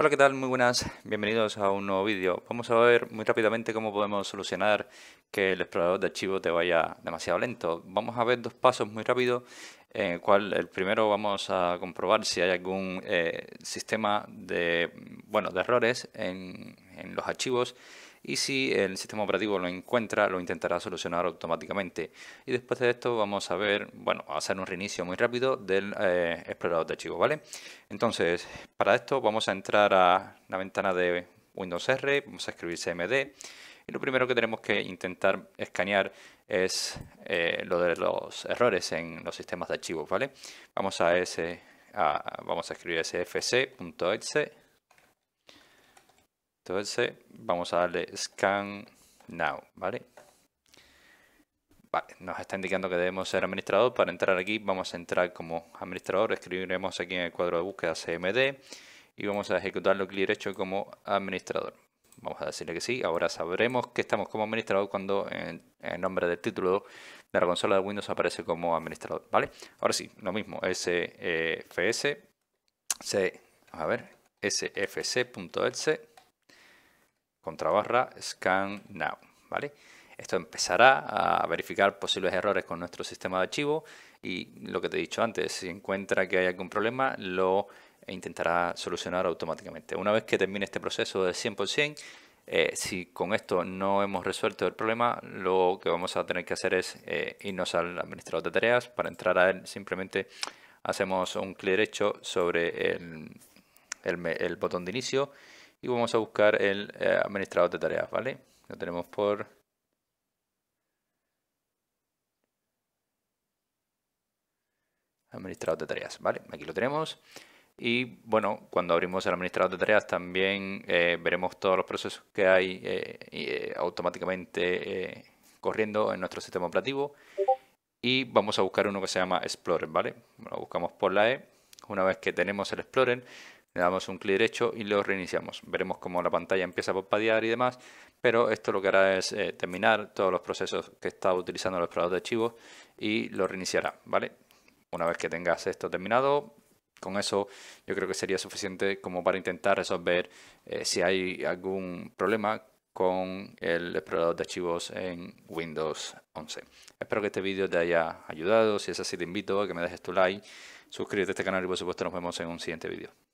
Hola, ¿qué tal? Muy buenas, bienvenidos a un nuevo vídeo. Vamos a ver muy rápidamente cómo podemos solucionar que el explorador de archivos te vaya demasiado lento. Vamos a ver dos pasos muy rápidos, en el cual el primero vamos a comprobar si hay algún eh, sistema de, bueno, de errores en los archivos y si el sistema operativo lo encuentra, lo intentará solucionar automáticamente. Y después de esto vamos a ver, bueno, a hacer un reinicio muy rápido del eh, explorador de archivos, ¿vale? Entonces, para esto vamos a entrar a la ventana de Windows R, vamos a escribir CMD y lo primero que tenemos que intentar escanear es eh, lo de los errores en los sistemas de archivos, ¿vale? Vamos a, ese, vamos a escribir sfc.exe entonces vamos a darle scan now, ¿vale? Vale, nos está indicando que debemos ser administrador. Para entrar aquí vamos a entrar como administrador, escribiremos aquí en el cuadro de búsqueda CMD y vamos a ejecutarlo clic derecho como administrador. Vamos a decirle que sí, ahora sabremos que estamos como administrador cuando en el nombre del título de la consola de Windows aparece como administrador, ¿vale? Ahora sí, lo mismo, sfs, e c, a ver, sfc.exe contra barra scan now, ¿vale? Esto empezará a verificar posibles errores con nuestro sistema de archivo y lo que te he dicho antes, si encuentra que hay algún problema, lo intentará solucionar automáticamente. Una vez que termine este proceso de 100%, eh, si con esto no hemos resuelto el problema, lo que vamos a tener que hacer es eh, irnos al administrador de tareas. Para entrar a él simplemente hacemos un clic derecho sobre el botón de inicio y vamos a buscar el eh, administrador de tareas, ¿vale? Lo tenemos por... Administrador de tareas, ¿vale? Aquí lo tenemos. Y bueno, cuando abrimos el administrador de tareas también eh, veremos todos los procesos que hay eh, automáticamente corriendo en nuestro sistema operativo. Y vamos a buscar uno que se llama Explorer, ¿vale? Lo buscamos por la E. Una vez que tenemos el Explorer, le damos un clic derecho y lo reiniciamos. Veremos cómo la pantalla empieza a parpadear y demás, pero esto lo que hará es eh, terminar todos los procesos que está utilizando el explorador de archivos y lo reiniciará, ¿vale? Una vez que tengas esto terminado, con eso yo creo que sería suficiente como para intentar resolver eh, si hay algún problema con el explorador de archivos en Windows 11. Espero que este vídeo te haya ayudado. Si es así, te invito a que me dejes tu like, suscríbete a este canal y por supuesto nos vemos en un siguiente vídeo.